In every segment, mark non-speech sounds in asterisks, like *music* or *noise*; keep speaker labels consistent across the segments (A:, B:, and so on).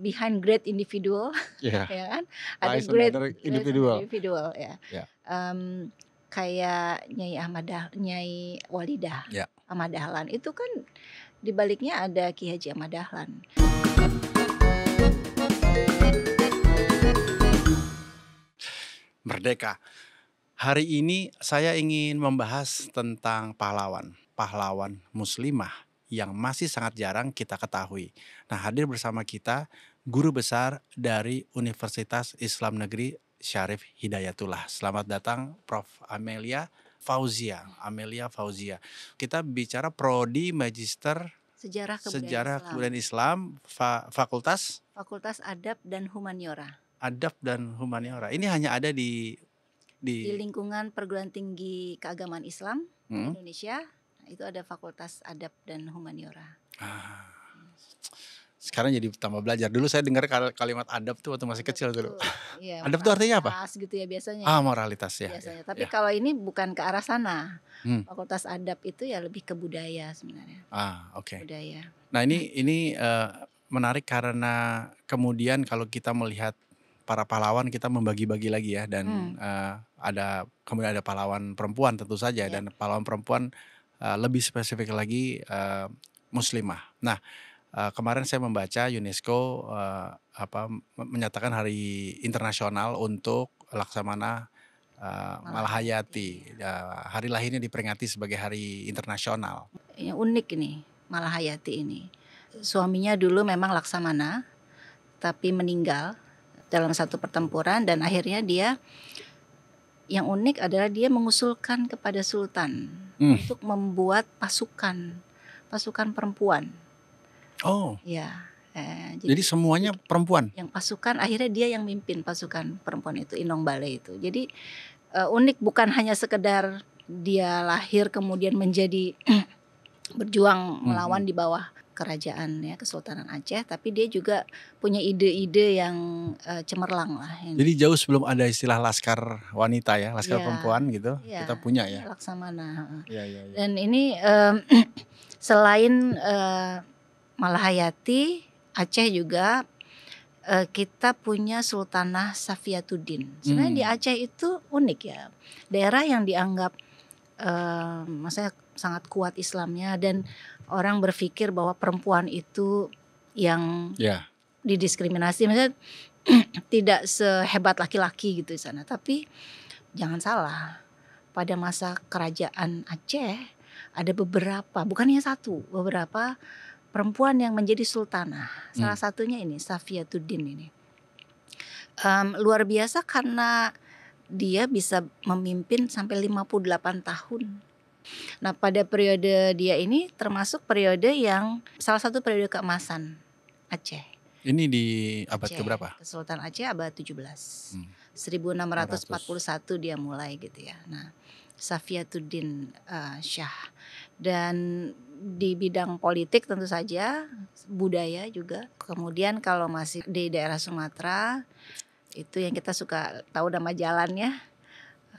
A: behind great individual, *laughs* yeah. ya kan? Ada Lies great individual, individual ya. Yeah. Um, kayak Nyai Ahmad Dah, Nyai Walidah, yeah. Ahmad Dahlan itu kan dibaliknya ada Ki Haji Ahmad Dahlan.
B: Merdeka. Hari ini saya ingin membahas tentang pahlawan, pahlawan muslimah yang masih sangat jarang kita ketahui. Nah, hadir bersama kita guru besar dari Universitas Islam Negeri Syarif Hidayatullah. Selamat datang Prof. Amelia Fauzia. Amelia Fauzia. Kita bicara prodi magister
A: sejarah kebudayaan sejarah Islam, kebudayaan
B: Islam fakultas
A: Fakultas Adab dan Humaniora.
B: Adab dan Humaniora. Ini hanya ada di di, di
A: lingkungan perguruan tinggi keagamaan Islam hmm? Indonesia. itu ada Fakultas Adab dan Humaniora. Ah
B: sekarang jadi tambah belajar. Dulu saya dengar kalimat adab tuh waktu masih kecil dulu. *laughs*
A: ya, adab tuh artinya apa? gitu ya biasanya. Ah,
B: moralitas ya. Biasanya.
A: Ya, Tapi ya. kalau ini bukan ke arah sana. Hmm. Fakultas adab itu ya lebih ke budaya sebenarnya.
B: Ah, oke. Okay. Budaya. Nah, ini ini uh, menarik karena kemudian kalau kita melihat para pahlawan kita membagi-bagi lagi ya dan hmm. uh, ada kemudian ada pahlawan perempuan tentu saja ya. dan pahlawan perempuan uh, lebih spesifik lagi uh, muslimah. Nah, Eh, kemarin saya membaca UNESCO uh, apa menyatakan hari internasional untuk laksamana uh, Malahayati. Uh, hari lahirnya diperingati sebagai hari internasional.
A: Yang unik ini Malahayati ini. Suaminya dulu memang laksamana tapi meninggal dalam satu pertempuran dan akhirnya dia yang unik adalah dia mengusulkan kepada sultan hmm. untuk membuat pasukan pasukan perempuan Oh. Ya. Eh, jadi, jadi semuanya
B: perempuan. Yang
A: pasukan akhirnya dia yang mimpin pasukan perempuan itu Inong Bale itu. Jadi uh, unik bukan hanya sekedar dia lahir kemudian menjadi *clears throat* berjuang hmm. melawan -hmm. di bawah kerajaan ya Kesultanan Aceh, tapi dia juga punya ide-ide yang uh, cemerlang lah.
B: Ini. Jadi jauh sebelum ada istilah laskar wanita ya, laskar ya, perempuan gitu, ya, kita punya ya. Laksamana. Ya, ya,
A: ya. Dan ini um, *clears throat* selain uh, Malahayati, Aceh juga uh, kita punya Sultanah Safiatuddin. Sebenarnya hmm. di Aceh itu unik ya, daerah yang dianggap uh, maksudnya sangat kuat Islamnya dan orang berpikir bahwa perempuan itu yang yeah. didiskriminasi, maksudnya *clears throat* tidak sehebat laki-laki gitu di sana. Tapi jangan salah, pada masa kerajaan Aceh ada beberapa, bukannya satu, beberapa perempuan yang menjadi sultanah. Salah hmm. satunya ini Tudin ini. Um, luar biasa karena dia bisa memimpin sampai 58 tahun. Nah, pada periode dia ini termasuk periode yang salah satu periode keemasan Aceh.
B: Ini di abad Aceh, keberapa?
A: Kesultanan Aceh abad 17. Hmm. 1641 400. dia mulai gitu ya. Nah, Safiatuddin uh, Syah dan di bidang politik tentu saja budaya juga kemudian kalau masih di daerah Sumatera itu yang kita suka tahu nama jalannya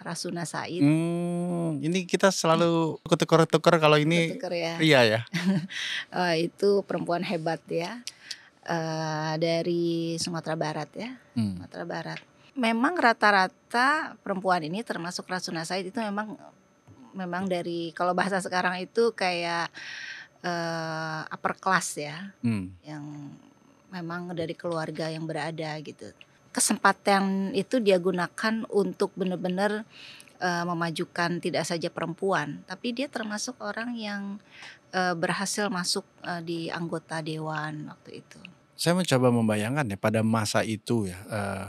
A: Rasuna Said.
B: Hmm, ini kita selalu ketukar-tukar kalau ini. tuker ya. Iya ya.
A: *laughs* Eh, itu perempuan hebat ya. Eh, dari Sumatera Barat ya. Hmm. Sumatera Barat. Memang rata-rata perempuan ini termasuk Rasuna Said itu memang memang dari kalau bahasa sekarang itu kayak uh, upper class ya, hmm. yang memang dari keluarga yang berada gitu. Kesempatan itu dia gunakan untuk benar-benar uh, memajukan tidak saja perempuan, tapi dia termasuk orang yang uh, berhasil masuk uh, di anggota dewan waktu itu.
B: Saya mencoba membayangkan ya pada masa itu ya uh,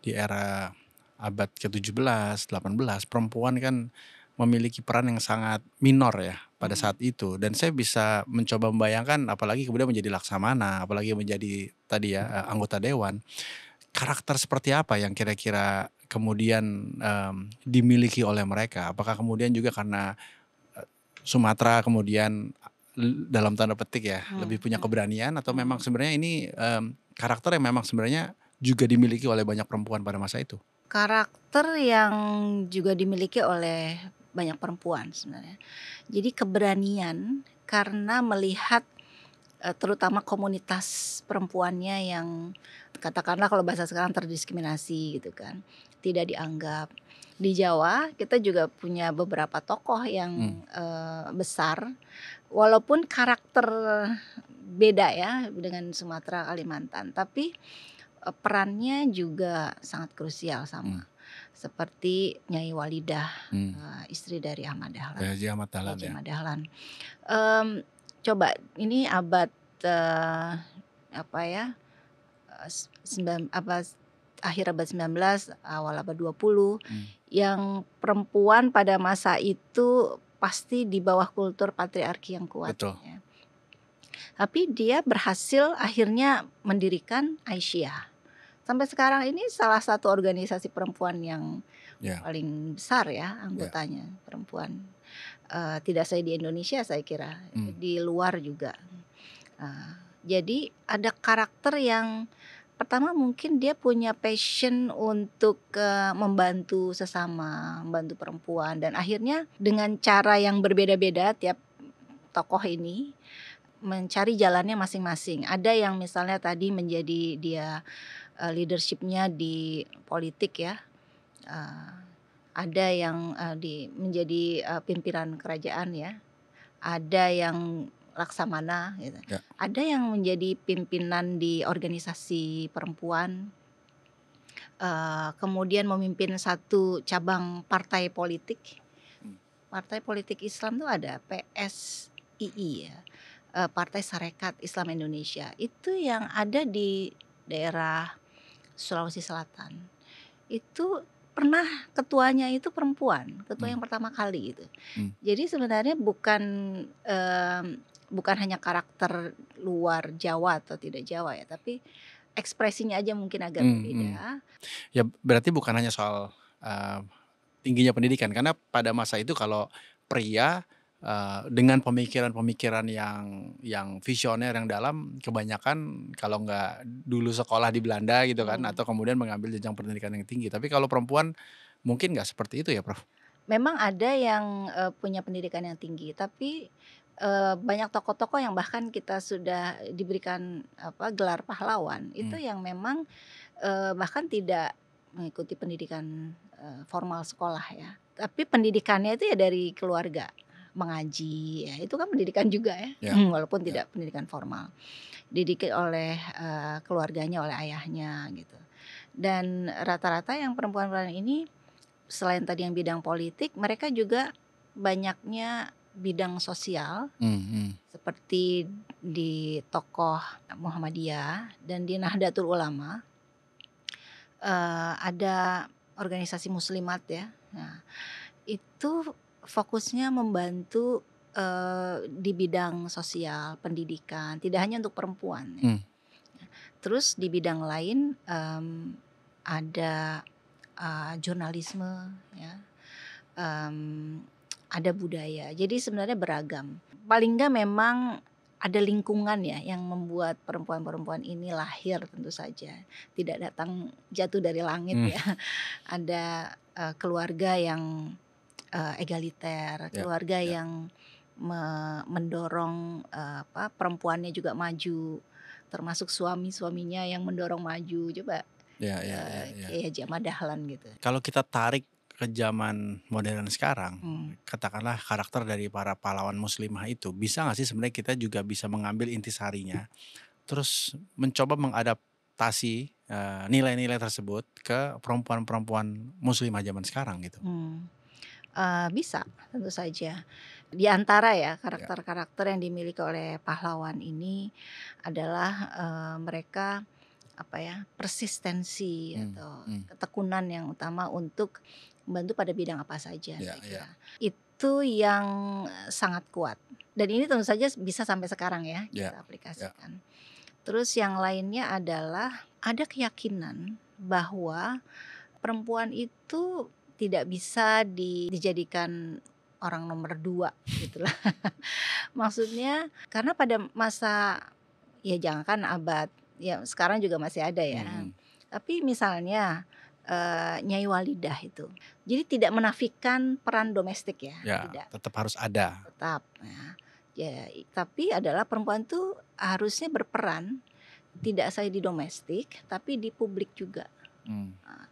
B: di era abad ke-17, 18 perempuan kan memiliki peran yang sangat minor ya pada hmm. saat itu dan saya bisa mencoba membayangkan apalagi kemudian menjadi laksamana apalagi menjadi tadi ya eh, anggota dewan karakter seperti apa yang kira-kira kemudian um, dimiliki oleh mereka apakah kemudian juga karena eh, Sumatera kemudian dalam tanda petik ya hmm. lebih punya hmm. keberanian atau memang hmm. sebenarnya ini um, karakter yang memang sebenarnya juga dimiliki oleh banyak perempuan pada masa itu
A: karakter yang juga dimiliki oleh banyak perempuan sebenarnya. Jadi keberanian karena melihat eh, terutama komunitas perempuannya yang katakanlah kalau bahasa sekarang terdiskriminasi gitu kan tidak dianggap di Jawa kita juga punya beberapa tokoh yang hmm. uh, besar walaupun karakter beda ya dengan Sumatera Kalimantan tapi uh, perannya juga sangat krusial sama hmm seperti Nyai Walidah, hmm. uh, istri dari Ahmad Dahlan.
B: Haji Ahmad Dahlan Haji ya. Ahmad Dahlan.
A: Um, coba ini abad uh, apa ya? Eh, sembilan apa akhir abad 19 awal abad 20 hmm. yang perempuan pada masa itu pasti di bawah kultur patriarki yang kuat Betul. Ya. Tapi dia berhasil akhirnya mendirikan Aisyah sampai sekarang ini salah satu organisasi perempuan yang yeah. paling besar ya, ya. anggotanya yeah. perempuan. Uh, tidak saya di Indonesia saya kira mm. di luar juga. Uh, jadi ada karakter yang pertama mungkin dia punya passion untuk uh, membantu sesama, membantu perempuan dan akhirnya dengan cara yang berbeda-beda tiap tokoh ini mencari jalannya masing-masing. Ada yang misalnya tadi menjadi dia Eh, leadershipnya di politik ya. Uh, ada yang uh, di menjadi uh, pimpinan kerajaan ya. Ada yang laksamana gitu. Ya. Ada yang menjadi pimpinan di organisasi perempuan. Uh, kemudian memimpin satu cabang partai politik. Hmm. Partai politik Islam itu ada PSII ya. Uh, partai Sarekat Islam Indonesia. Itu yang ada di daerah Sulawesi Selatan itu pernah ketuanya itu perempuan ketua hmm. yang pertama kali itu hmm. jadi sebenarnya bukan um, bukan hanya karakter luar Jawa atau tidak Jawa ya tapi ekspresinya aja mungkin agak hmm, berbeda hmm.
B: ya berarti bukan hanya soal uh, tingginya pendidikan karena pada masa itu kalau pria Uh, dengan pemikiran-pemikiran yang yang visioner yang dalam kebanyakan kalau nggak dulu sekolah di Belanda gitu kan hmm. atau kemudian mengambil jenjang pendidikan yang tinggi tapi kalau perempuan mungkin nggak seperti itu ya Prof.
A: Memang ada yang uh, punya pendidikan yang tinggi tapi E, banyak tokoh-tokoh yang bahkan kita sudah diberikan apa gelar pahlawan hmm. itu yang memang e, bahkan tidak mengikuti pendidikan e, formal sekolah ya tapi pendidikannya itu ya dari keluarga mengaji ya itu kan pendidikan juga ya, ya. Hmm, walaupun ya. tidak pendidikan formal dididik oleh uh, keluarganya oleh ayahnya gitu dan rata-rata yang perempuan-perempuan ini selain tadi yang bidang politik mereka juga banyaknya bidang sosial mm -hmm. seperti di tokoh Muhammadiyah dan di Nahdlatul Ulama uh, ada organisasi muslimat ya nah, itu fokusnya membantu uh, di bidang sosial, pendidikan, tidak hanya untuk perempuan. Ya. Hmm. Terus di bidang lain um, ada uh, jurnalisme, ya. Um, ada budaya. Jadi sebenarnya beragam. Paling nggak memang ada lingkungan ya yang membuat perempuan-perempuan ini lahir tentu saja tidak datang jatuh dari langit hmm. ya ada uh, keluarga yang uh, egaliter, ya, keluarga yeah. yang me mendorong uh, apa perempuannya juga maju, termasuk suami-suaminya yang mendorong maju. Coba
B: yeah, ya, ya, uh, yeah,
A: yeah. kayak zaman dahlan gitu.
B: Kalau kita tarik ke zaman modern sekarang, hmm. katakanlah karakter dari para pahlawan muslimah itu bisa nggak sih sebenarnya kita juga bisa mengambil intisarinya, terus mencoba mengadaptasi eh, nilai-nilai uh, nilai -nilai tersebut ke perempuan-perempuan muslimah zaman sekarang gitu.
A: Hmm. Eh, bisa, tentu saja. Di antara ya iya. karakter-karakter yang dimiliki oleh pahlawan ini adalah uh, mereka apa ya persistensi hmm, atau hmm. ketekunan yang utama untuk membantu pada bidang apa saja. Yeah, saya iya. kira. Yeah. Itu yang sangat kuat. Dan ini tentu saja bisa sampai sekarang ya yeah, kita iya. aplikasikan. Yeah. Terus yang lainnya adalah ada keyakinan bahwa perempuan itu tidak bisa di, dijadikan orang nomor dua gitulah. *laughs* Maksudnya karena pada masa ya kan abad ya sekarang juga masih ada ya. Hmm. Tapi misalnya e, Nyai Walidah itu. Jadi tidak menafikan peran domestik ya, ya tidak.
B: Tetap harus ada.
A: Tetap. Ya. ya, tapi adalah perempuan itu harusnya berperan tidak saja di domestik tapi di publik juga. Hmm. Nah,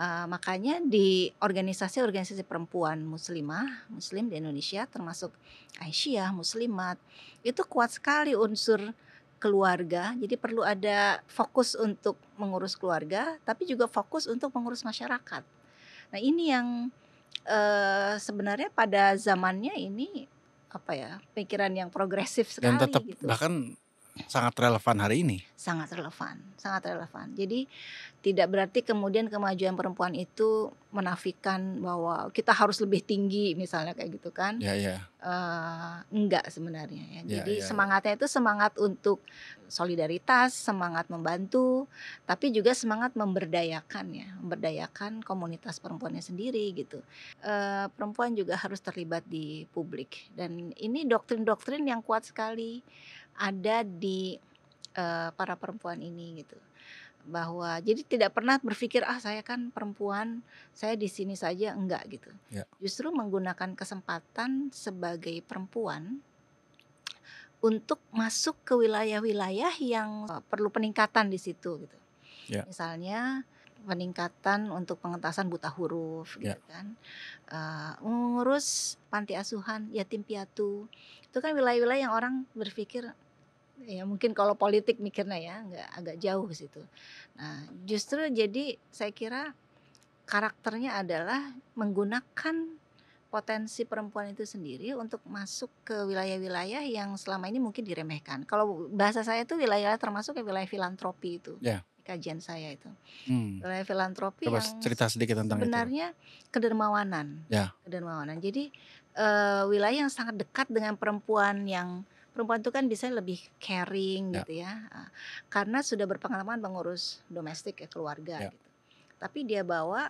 A: Uh, makanya di organisasi-organisasi perempuan muslimah, muslim di Indonesia termasuk Aisyah, Muslimat, itu kuat sekali unsur keluarga. Jadi perlu ada fokus untuk mengurus keluarga, tapi juga fokus untuk mengurus masyarakat. Nah, ini yang uh, sebenarnya pada zamannya ini apa ya pikiran yang progresif sekali dan tetap gitu. bahkan
B: sangat relevan hari ini.
A: Sangat relevan, sangat relevan. Jadi tidak berarti kemudian kemajuan perempuan itu menafikan bahwa kita harus lebih tinggi misalnya kayak gitu kan? Ya ya. Uh, enggak sebenarnya ya. ya Jadi ya, ya, semangatnya itu semangat untuk solidaritas, semangat membantu, tapi juga semangat memberdayakan ya, memberdayakan komunitas perempuannya sendiri gitu. Uh, perempuan juga harus terlibat di publik dan ini doktrin-doktrin yang kuat sekali ada di uh, para perempuan ini gitu bahwa jadi tidak pernah berpikir ah saya kan perempuan saya di sini saja enggak gitu ya. justru menggunakan kesempatan sebagai perempuan untuk masuk ke wilayah-wilayah yang eh, perlu peningkatan di situ gitu ya. misalnya peningkatan untuk pengentasan buta huruf gitu ya. kan uh, eh, mengurus panti asuhan yatim piatu itu kan wilayah-wilayah yang orang berpikir ya mungkin kalau politik mikirnya ya nggak agak jauh situ. Nah, justru jadi saya kira karakternya adalah menggunakan potensi perempuan itu sendiri untuk masuk ke wilayah-wilayah yang selama ini mungkin diremehkan. Kalau bahasa saya itu wilayah termasuk ke wilayah filantropi itu. Yeah. Kajian saya itu. Hmm. Wilayah filantropi Coba yang cerita
B: sedikit tentang sebenarnya
A: itu. kedermawanan. Yeah. Kedermawanan. Jadi uh, wilayah yang sangat dekat dengan perempuan yang perempuan itu kan bisa lebih caring ya. gitu ya eh, karena sudah berpengalaman mengurus domestik ya keluarga ya. gitu tapi dia bawa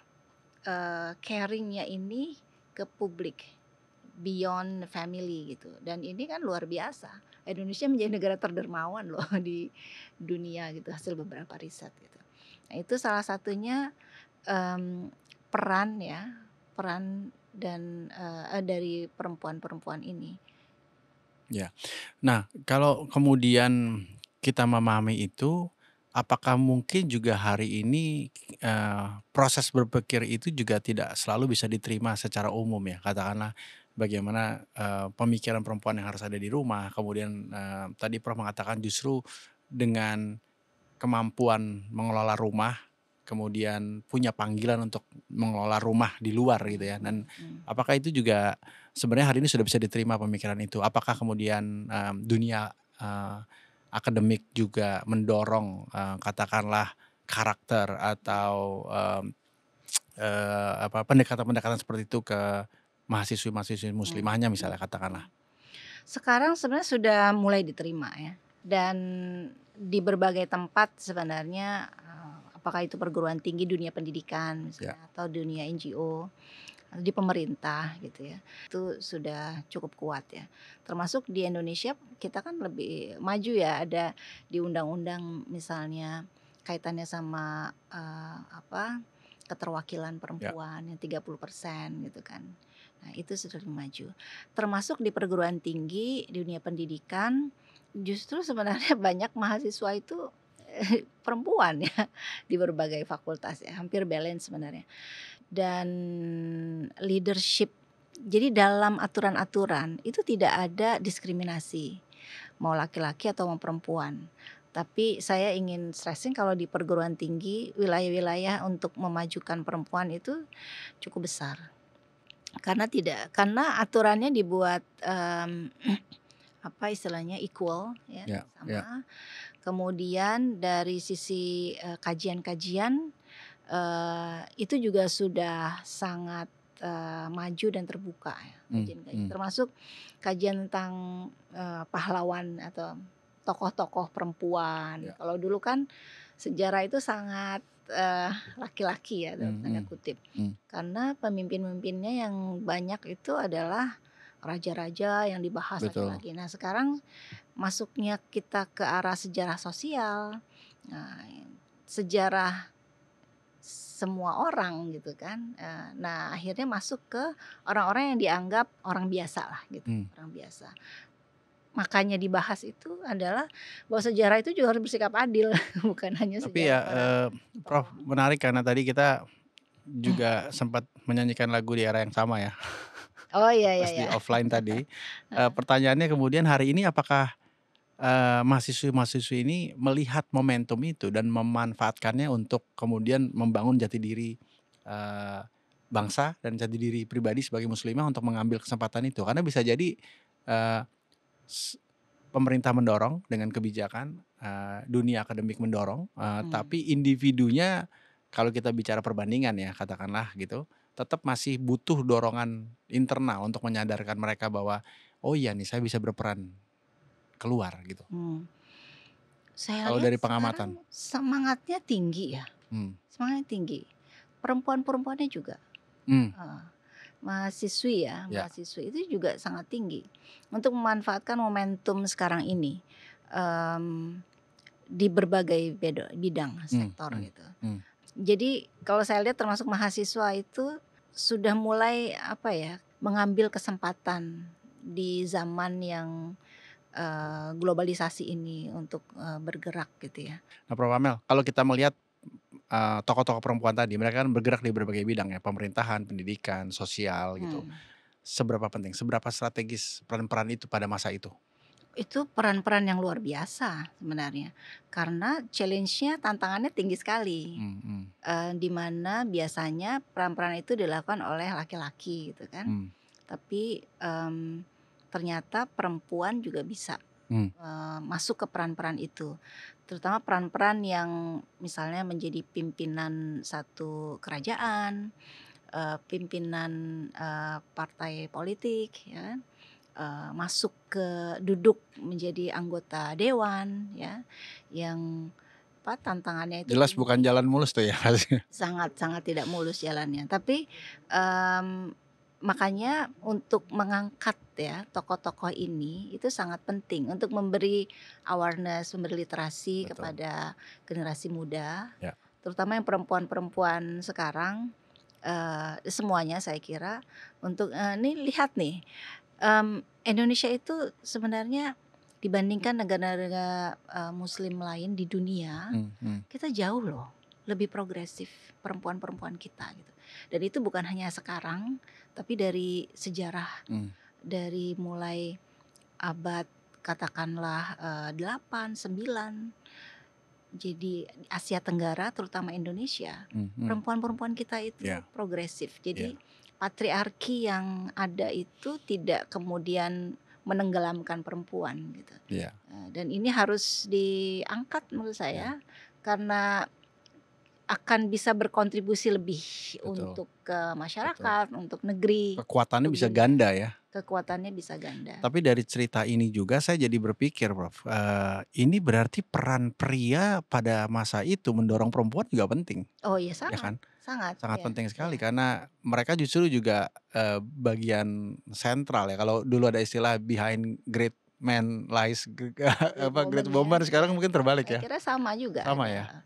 A: uh, caringnya ini ke publik beyond family gitu dan ini kan luar biasa Indonesia menjadi negara terdermawan loh *laughs* di dunia gitu hasil beberapa riset gitu nah, itu salah satunya um, peran ya peran dan uh, dari perempuan-perempuan ini
B: Ya. Nah, kalau kemudian kita memahami itu, apakah mungkin juga hari ini uh, proses berpikir itu juga tidak selalu bisa diterima secara umum ya, katakanlah bagaimana uh, pemikiran perempuan yang harus ada di rumah, kemudian uh, tadi Prof mengatakan justru dengan kemampuan mengelola rumah kemudian punya panggilan untuk mengelola rumah di luar gitu ya dan hmm. apakah itu juga sebenarnya hari ini sudah bisa diterima pemikiran itu apakah kemudian um, dunia uh, akademik juga mendorong uh, katakanlah karakter atau um, uh, apa pendekatan-pendekatan seperti itu ke mahasiswi-mahasiswi muslimahnya hmm. misalnya katakanlah
A: sekarang sebenarnya sudah mulai diterima ya dan di berbagai tempat sebenarnya apakah itu perguruan tinggi dunia pendidikan misalnya yeah. atau dunia NGO atau di pemerintah gitu ya itu sudah cukup kuat ya termasuk di Indonesia kita kan lebih maju ya ada di undang-undang misalnya kaitannya sama uh, apa keterwakilan perempuan yeah. yang 30% gitu kan Nah, itu sudah lebih maju. Termasuk di perguruan tinggi, dunia pendidikan, justru sebenarnya *laughs* banyak mahasiswa itu *laughs* perempuan ya di berbagai fakultas ya, hampir balance sebenarnya. Dan leadership. Jadi dalam aturan-aturan itu tidak ada diskriminasi mau laki-laki atau mau perempuan. Tapi saya ingin stressing kalau di perguruan tinggi wilayah-wilayah untuk memajukan perempuan itu cukup besar. Karena tidak karena aturannya dibuat um, *clears throat* apa istilahnya equal ya yeah, ya. sama. Yeah Kemudian dari sisi eh, kajian-kajian uh, itu juga sudah sangat uh, maju dan terbuka ya, kajian-kajian. Hmm, hmm. Termasuk kajian tentang uh, pahlawan atau tokoh-tokoh perempuan. Ya. Kalau dulu kan sejarah itu sangat laki laki-laki ya dalam hmm, tanda kutip. Hmm. Karena pemimpin-pemimpinnya yang banyak itu adalah raja-raja yang dibahas lagi-lagi. Nah sekarang masuknya kita ke arah sejarah sosial, nah, sejarah semua orang gitu kan. Eh, nah akhirnya masuk ke orang-orang yang dianggap orang biasa lah gitu, hmm. orang biasa. Makanya dibahas itu adalah bahwa sejarah itu juga harus bersikap adil, *laughs* bukan hanya Tapi sejarah. Tapi ya,
B: eh, Prof menarik karena tadi kita juga sempat menyanyikan lagu di era yang sama ya.
A: Oh iya iya. Pas iya. di
B: offline *laughs* tadi. uh, pertanyaannya kemudian hari ini apakah mahasiswa-mahasiswa eh, mahasiswi ini melihat momentum itu dan memanfaatkannya untuk kemudian membangun jati diri uh, bangsa dan jati diri pribadi sebagai muslimah untuk mengambil kesempatan itu karena bisa jadi uh, pemerintah mendorong dengan kebijakan uh, dunia akademik mendorong uh, hmm. tapi individunya kalau kita bicara perbandingan ya katakanlah gitu tetap masih butuh dorongan internal untuk menyadarkan mereka bahwa oh iya nih saya bisa berperan keluar gitu.
A: Hmm. Saya Kalau dari pengamatan semangatnya tinggi ya, hmm. semangatnya tinggi. Perempuan-perempuannya juga. Hmm. Uh, mahasiswi ya, ya, mahasiswi itu juga sangat tinggi untuk memanfaatkan momentum sekarang ini um, di berbagai bidang hmm, sektor hmm. gitu. Hmm. Jadi kalau saya lihat termasuk mahasiswa itu sudah mulai apa ya mengambil kesempatan di zaman yang uh, globalisasi ini untuk uh, bergerak gitu ya.
B: Nah, Prof. Amel, kalau kita melihat tokoh eh, tokoh-tokoh perempuan tadi, mereka kan bergerak di berbagai bidang ya, pemerintahan, pendidikan, sosial gitu. Hmm. Seberapa penting, seberapa strategis peran-peran itu pada masa itu?
A: Itu peran-peran yang luar biasa sebenarnya, karena challenge-nya tantangannya tinggi sekali, mm -hmm. hmm. Eh, di mana biasanya peran-peran itu dilakukan oleh laki-laki gitu kan, mm. tapi um, ternyata perempuan juga bisa mm. uh, masuk ke peran-peran itu, terutama peran-peran yang misalnya menjadi pimpinan satu kerajaan, uh, pimpinan uh, partai politik, ya. Kan? uh, masuk ke duduk menjadi anggota dewan ya yang apa tantangannya itu jelas
B: bukan jalan mulus tuh ya *laughs*
A: sangat sangat tidak mulus jalannya tapi um, makanya untuk mengangkat ya tokoh-tokoh ini itu sangat penting untuk memberi awareness, memberi literasi Betul. kepada generasi muda, ya. terutama yang perempuan-perempuan sekarang uh, semuanya saya kira untuk uh, eh, ini lihat nih um, Indonesia itu sebenarnya dibandingkan negara-negara uh, muslim lain di dunia, hmm, hmm. kita jauh loh lebih progresif perempuan-perempuan kita gitu. Dan itu bukan hanya sekarang, tapi dari sejarah hmm. dari mulai abad katakanlah uh, sembilan, jadi Asia Tenggara terutama Indonesia, hmm, hmm. perempuan-perempuan mm -hmm. kita itu yeah. progresif. Jadi yeah patriarki yang ada itu tidak kemudian menenggelamkan perempuan gitu. Iya. Eh, dan ini harus diangkat menurut saya ya. karena akan bisa berkontribusi lebih Betul. untuk ke masyarakat, Betul. untuk negeri.
B: Kekuatannya bisa ganda ya.
A: Kekuatannya bisa ganda.
B: Tapi dari cerita ini juga saya jadi berpikir, Prof. Uh, ini berarti peran pria pada masa itu mendorong perempuan juga penting.
A: Oh iya sangat. Ya kan? sangat sangat ya.
B: penting sekali ya. karena mereka justru juga uh, bagian sentral ya kalau dulu ada istilah behind great man lies *laughs* apa great bomber sekarang iya. mungkin terbalik ya. kira
A: sama juga. Sama ya, ya.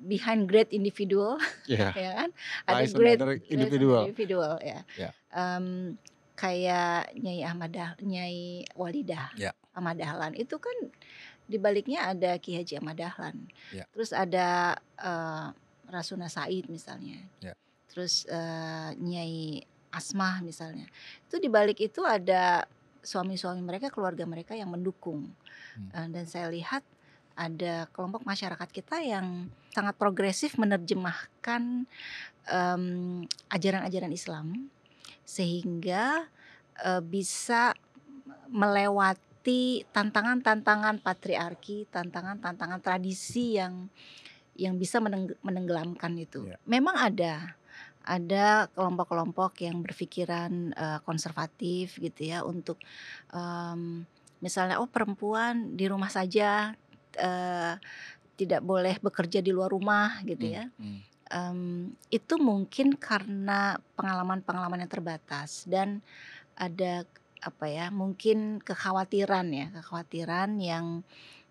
A: Behind great individual, yeah. *laughs* ya kan? Ada great individual. individual ya. Yeah. Ya. Um, kayak Nyai Ahmad Dah, Nyai Walidah yeah. Ahmad Dahlan itu kan di baliknya ada Ki Haji Ahmad Dahlan. Yeah. Terus ada eh, Rasuna Said misalnya. Ya. Terus uh, Nyai Asmah misalnya. Itu dibalik itu ada suami-suami mereka, keluarga mereka yang mendukung. Hmm. Uh, dan saya lihat ada kelompok masyarakat kita yang sangat progresif menerjemahkan ajaran ajaran-ajaran Islam sehingga uh, bisa melewati tantangan-tantangan patriarki, tantangan-tantangan tradisi yang yang bisa menenggelamkan itu. Yeah. Memang ada ada kelompok-kelompok yang berpikiran uh, konservatif gitu ya untuk um, misalnya oh perempuan di rumah saja uh, tidak boleh bekerja di luar rumah gitu hmm, ya. Hmm. Um, itu mungkin karena pengalaman-pengalaman yang terbatas dan ada apa ya mungkin kekhawatiran ya kekhawatiran yang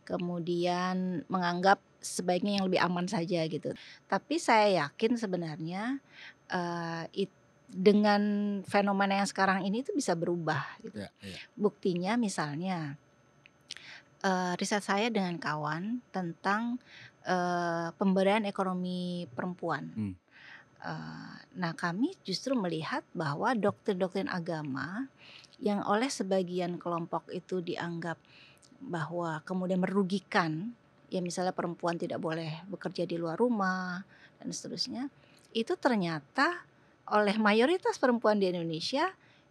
A: kemudian menganggap sebaiknya yang lebih aman saja gitu. Tapi saya yakin sebenarnya uh, it, dengan fenomena yang sekarang ini itu bisa berubah gitu. Yeah, yeah. Buktinya misalnya uh, riset saya dengan kawan tentang uh, pemberdayaan ekonomi perempuan. Hmm. Uh, nah kami justru melihat bahwa doktrin-doktrin agama yang oleh sebagian kelompok itu dianggap bahwa kemudian merugikan ya misalnya perempuan tidak boleh bekerja di luar rumah dan seterusnya itu ternyata oleh mayoritas perempuan di Indonesia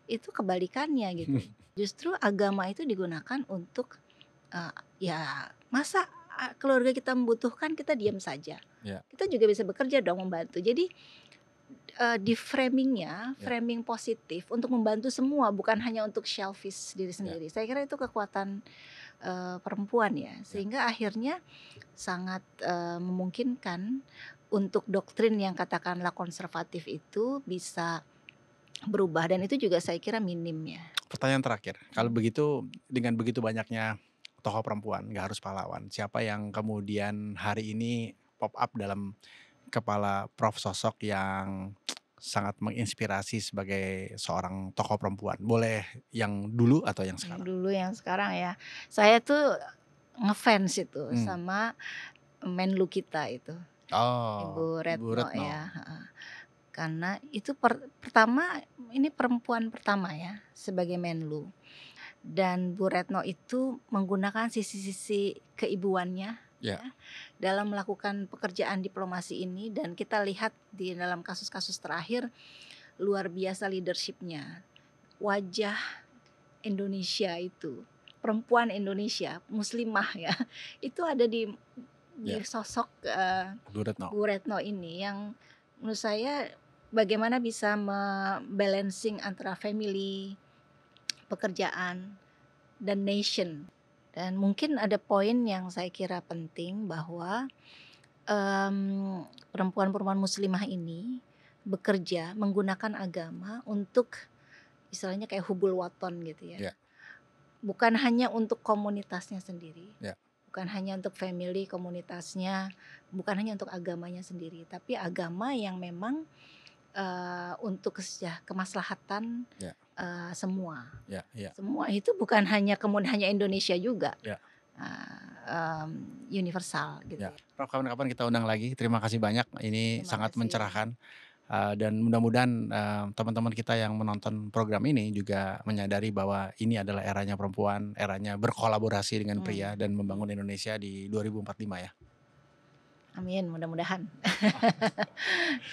A: itu kebalikannya gitu hmm. justru agama itu digunakan untuk uh, ya masa keluarga kita membutuhkan kita diam saja yeah. kita juga bisa bekerja dong membantu jadi uh, di framingnya ya. framing positif untuk membantu semua bukan hanya untuk selfish diri ya. sendiri yeah. saya kira itu kekuatan uh, perempuan ya. ya sehingga akhirnya sangat uh, memungkinkan untuk doktrin yang katakanlah konservatif itu bisa berubah dan itu juga saya kira minim ya.
B: Pertanyaan terakhir, kalau hmm. begitu dengan begitu banyaknya tokoh perempuan, gak harus pahlawan, siapa yang kemudian hari ini pop up dalam kepala Prof sosok yang sangat menginspirasi sebagai seorang tokoh perempuan? Boleh yang dulu atau yang sekarang?
A: dulu yang sekarang ya. Saya tuh ngefans itu hmm. sama Menlu kita itu.
B: Oh, Ibu Retno, Ibu Retno. ya.
A: Karena itu per, pertama ini perempuan pertama ya sebagai Menlu. Dan Bu Retno itu menggunakan sisi-sisi keibuannya Ya. ya, dalam melakukan pekerjaan diplomasi ini dan kita lihat di dalam kasus-kasus terakhir luar biasa leadershipnya wajah Indonesia itu perempuan Indonesia muslimah ya *laughs* itu ada di di yeah. sosok uh, eh, Bu, Retno. Bu Retno ini yang menurut saya bagaimana bisa membalancing antara family pekerjaan dan nation dan mungkin ada poin yang saya kira penting bahwa perempuan mmm, perempuan-perempuan muslimah ini bekerja menggunakan agama untuk istilahnya kayak hubul waton gitu ya. Yeah. Bukan hanya untuk komunitasnya sendiri. Yeah. Bukan hanya untuk family komunitasnya, bukan hanya untuk agamanya sendiri, tapi agama yang memang uh, untuk kemaslahatan yeah uh, semua.
B: Ya, ya. Semua
A: itu bukan hanya kemudian hanya Indonesia juga. Ya. Uh, um, universal gitu. Ya.
B: Prof kapan-kapan kita undang lagi. Terima kasih banyak. Ini Terima sangat kasih. mencerahkan. Uh, dan mudah-mudahan uh, teman-teman kita yang menonton program ini juga menyadari bahwa ini adalah eranya perempuan, eranya berkolaborasi dengan pria hmm. dan membangun Indonesia di 2045 ya.
A: Amin, mudah-mudahan. *laughs*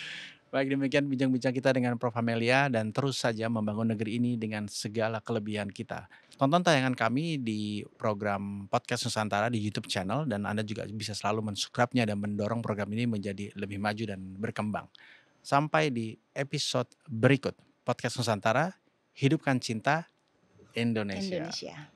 B: Baik demikian bincang-bincang kita dengan Prof. Amelia dan terus saja membangun negeri ini dengan segala kelebihan kita. Tonton tayangan kami di program Podcast Nusantara di YouTube channel dan Anda juga bisa selalu mensubscribe-nya dan mendorong program ini menjadi lebih maju dan berkembang. Sampai di episode berikut Podcast Nusantara, Hidupkan Cinta Indonesia. Indonesia.